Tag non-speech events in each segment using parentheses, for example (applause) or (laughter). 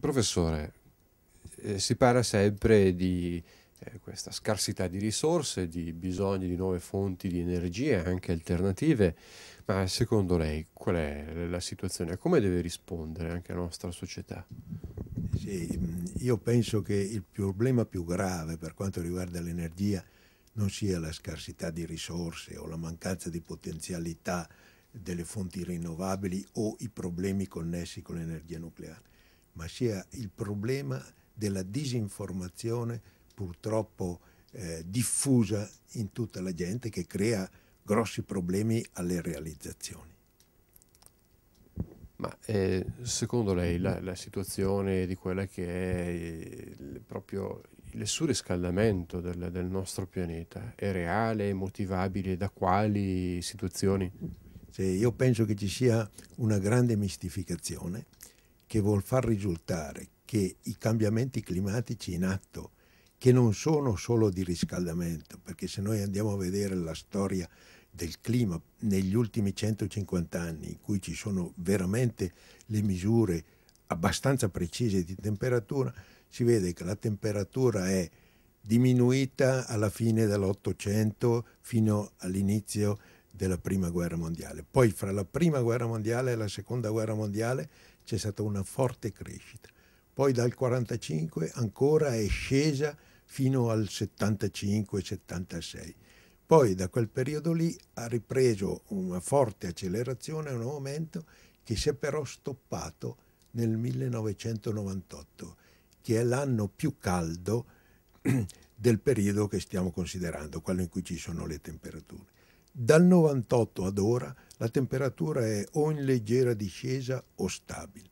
Professore, eh, si parla sempre di eh, questa scarsità di risorse, di bisogno di nuove fonti di energie, anche alternative, ma secondo lei qual è la situazione? Come deve rispondere anche la nostra società? Sì, mm, io penso che il problema più grave per quanto riguarda l'energia non sia la scarsità di risorse o la mancanza di potenzialità delle fonti rinnovabili o i problemi connessi con l'energia nucleare ma sia il problema della disinformazione purtroppo eh, diffusa in tutta la gente che crea grossi problemi alle realizzazioni. Ma eh, secondo lei la, la, situazione di quella che è il, proprio il surriscaldamento del, del, nostro pianeta è reale, è motivabile da quali situazioni? Sì, io penso che ci sia una grande mistificazione che vuol far risultare che i cambiamenti climatici in atto, che non sono solo di riscaldamento, perché se noi andiamo a vedere la storia del clima negli ultimi 150 anni, in cui ci sono veramente le misure abbastanza precise di temperatura, si vede che la temperatura è diminuita alla fine dell'Ottocento fino all'inizio della Prima Guerra Mondiale. Poi fra la Prima Guerra Mondiale e la Seconda Guerra Mondiale c'è stata una forte crescita. Poi dal 1945 ancora è scesa fino al 75-76. Poi da quel periodo lì ha ripreso una forte accelerazione un aumento che si è però stoppato nel 1998, che è l'anno più caldo (clears throat) del periodo che stiamo considerando, quello in cui ci sono le temperature. Dal 98 ad ora la temperatura è o in leggera discesa o stabile,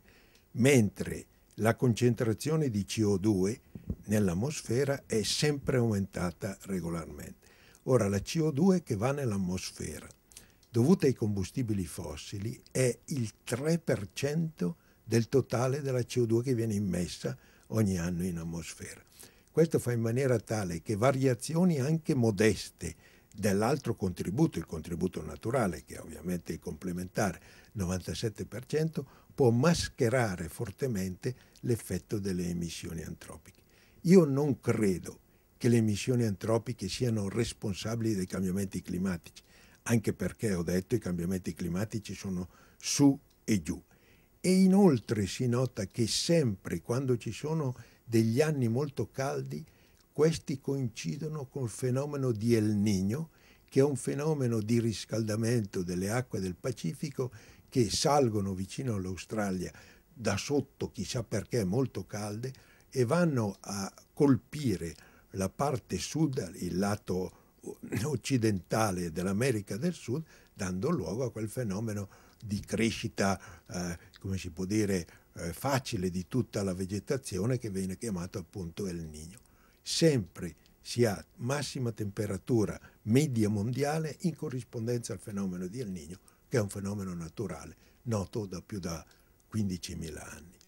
mentre la concentrazione di CO2 nell'atmosfera è sempre aumentata regolarmente. Ora la CO2 che va nell'atmosfera dovuta ai combustibili fossili è il 3% del totale della CO2 che viene immessa ogni anno in atmosfera. Questo fa in maniera tale che variazioni anche modeste dell'altro contributo, il contributo naturale, che è ovviamente è complementare, 97%, può mascherare fortemente l'effetto delle emissioni antropiche. Io non credo che le emissioni antropiche siano responsabili dei cambiamenti climatici, anche perché ho detto i cambiamenti climatici sono su e giù. E inoltre si nota che sempre quando ci sono degli anni molto caldi questi coincidono col fenomeno di El Niño, che è un fenomeno di riscaldamento delle acque del Pacifico che salgono vicino all'Australia da sotto, chissà perché, molto calde, e vanno a colpire la parte sud, il lato occidentale dell'America del Sud, dando luogo a quel fenomeno di crescita, eh, come si può dire, eh, facile di tutta la vegetazione che viene chiamato appunto El Niño sempre si ha massima temperatura media mondiale in corrispondenza al fenomeno di El Niño, che è un fenomeno naturale noto da più da 15.000 anni.